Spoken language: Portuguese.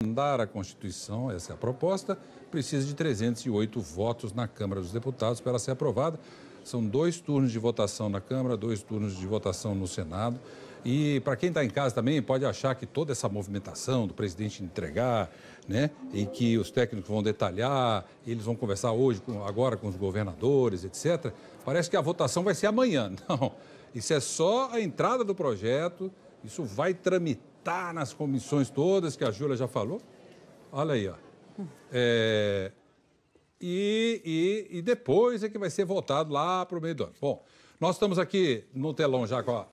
Mandar a Constituição, essa é a proposta, precisa de 308 votos na Câmara dos Deputados para ela ser aprovada. São dois turnos de votação na Câmara, dois turnos de votação no Senado. E para quem está em casa também pode achar que toda essa movimentação do presidente entregar, né, e que os técnicos vão detalhar, eles vão conversar hoje, com, agora com os governadores, etc. Parece que a votação vai ser amanhã. Não, isso é só a entrada do projeto isso vai tramitar nas comissões todas, que a Júlia já falou. Olha aí, ó. É, e, e, e depois é que vai ser votado lá para o meio do ano. Bom, nós estamos aqui no telão já com a